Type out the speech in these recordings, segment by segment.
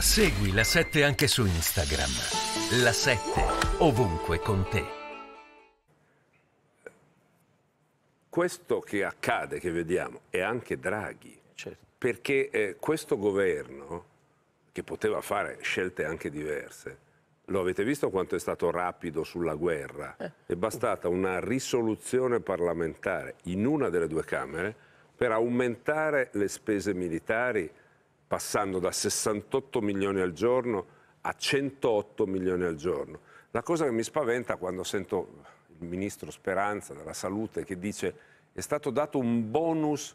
Segui la 7 anche su Instagram. La 7 ovunque con te. Questo che accade, che vediamo, è anche Draghi. Certo. Perché eh, questo governo, che poteva fare scelte anche diverse, lo avete visto quanto è stato rapido sulla guerra? Eh. È bastata una risoluzione parlamentare in una delle due Camere per aumentare le spese militari passando da 68 milioni al giorno a 108 milioni al giorno. La cosa che mi spaventa quando sento il ministro Speranza della Salute che dice è stato dato un bonus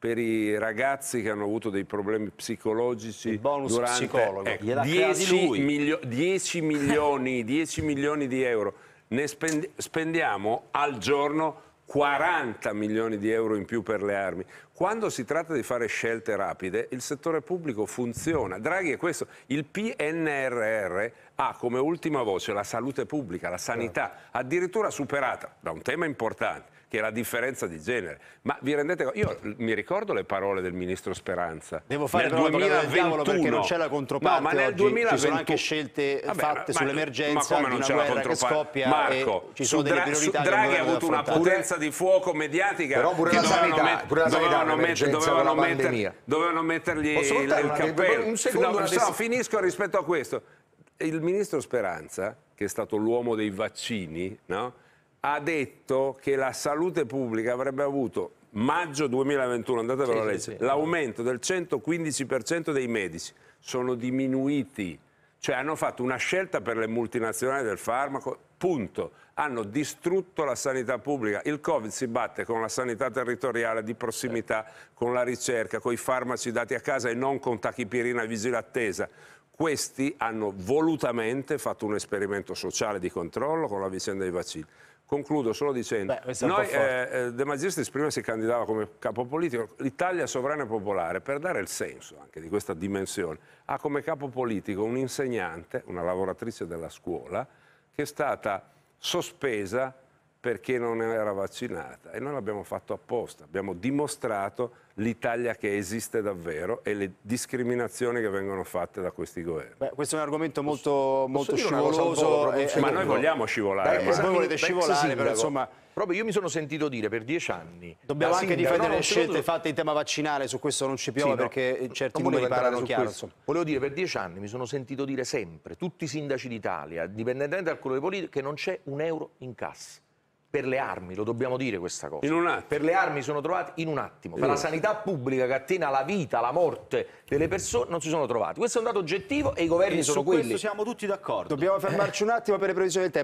per i ragazzi che hanno avuto dei problemi psicologici il bonus durante psicologo. Ecco, 10, milio 10, milioni, 10 milioni di euro. Ne spendi, spendiamo al giorno 40 milioni di euro in più per le armi. Quando si tratta di fare scelte rapide, il settore pubblico funziona. Draghi è questo. Il PNRR ha come ultima voce la salute pubblica, la sanità, certo. addirittura superata da un tema importante, che è la differenza di genere. Ma vi rendete conto? Io mi ricordo le parole del ministro Speranza. Devo fare nel però 2021 perché non c'è la controparte. No, ma nel oggi 2021 ci sono anche scelte Vabbè, fatte sull'emergenza di una guerra che scoppia Marco, ci sono delle priorità Draghi ha avuto una potenza testa di fuoco mediatica Però pure la sanità, met- pure la sanità dovevano, met- dovevano, metter- dovevano mettergli il, il cappello. Un secondo, no, no, finisco rispetto a questo. Il ministro Speranza, che è stato l'uomo dei vaccini, no? ha detto che la salute pubblica avrebbe avuto maggio 2021, andate per sì, sì, sì. l'aumento del 115% dei medici sono diminuiti cioè hanno fatto una scelta per le multinazionali del farmaco, punto. Hanno distrutto la sanità pubblica. Il Covid si batte con la sanità territoriale di prossimità, con la ricerca, con i farmaci dati a casa e non con tachipirina e attesa questi hanno volutamente fatto un esperimento sociale di controllo con la vicenda dei vaccini. Concludo solo dicendo, Beh, noi, eh, eh, De Magistris prima si candidava come capo politico, l'Italia sovrana e popolare, per dare il senso anche di questa dimensione, ha come capo politico un insegnante, una lavoratrice della scuola, che è stata sospesa perché non era vaccinata e noi l'abbiamo fatto apposta, abbiamo dimostrato l'Italia che esiste davvero e le discriminazioni che vengono fatte da questi governi. Beh, questo è un argomento molto, posso, molto posso scivoloso, eh, ma noi vogliamo scivolare. Dai, ma voi volete scivolare, sindaco, però insomma... Proprio io mi sono sentito dire per dieci anni... Dobbiamo anche sindaco, difendere no, le scelte tutto. fatte in tema vaccinale, su questo non ci piove sì, no, perché certi numeri parlano chiaro. Volevo dire, per dieci anni mi sono sentito dire sempre, tutti i sindaci d'Italia, dipendente dal colore politico, che non c'è un euro in cassa per le armi, lo dobbiamo dire questa cosa. In un attimo. Per le armi sono trovati in un attimo. Per la sanità pubblica che attiene la vita, la morte delle persone non si sono trovati. Questo è un dato oggettivo e i governi e sono quelli. Su questo siamo tutti d'accordo. Dobbiamo fermarci un attimo per le previsioni del tempo.